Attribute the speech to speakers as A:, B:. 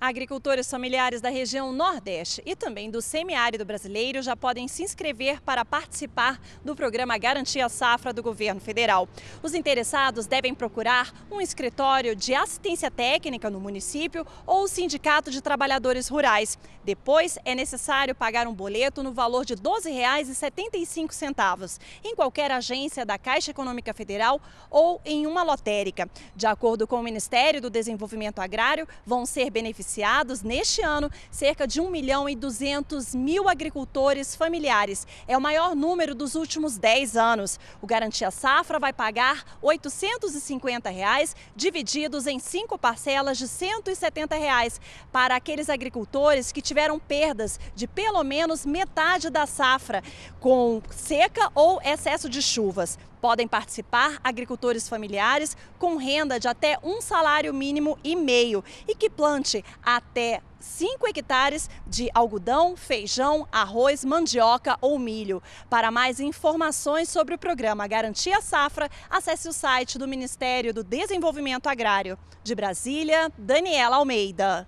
A: Agricultores familiares da região Nordeste e também do semiárido brasileiro já podem se inscrever para participar do programa Garantia Safra do governo federal. Os interessados devem procurar um escritório de assistência técnica no município ou o Sindicato de Trabalhadores Rurais. Depois é necessário pagar um boleto no valor de R$ 12,75 em qualquer agência da Caixa Econômica Federal ou em uma lotérica. De acordo com o Ministério do Desenvolvimento Agrário, vão ser beneficiados beneficiados neste ano cerca de 1 milhão e 200 mil agricultores familiares. É o maior número dos últimos 10 anos. O Garantia Safra vai pagar R$ 850, reais, divididos em cinco parcelas de R$ 170 reais, para aqueles agricultores que tiveram perdas de pelo menos metade da safra, com seca ou excesso de chuvas. Podem participar agricultores familiares com renda de até um salário mínimo e meio e que plante até 5 hectares de algodão, feijão, arroz, mandioca ou milho. Para mais informações sobre o programa Garantia Safra, acesse o site do Ministério do Desenvolvimento Agrário. De Brasília, Daniela Almeida.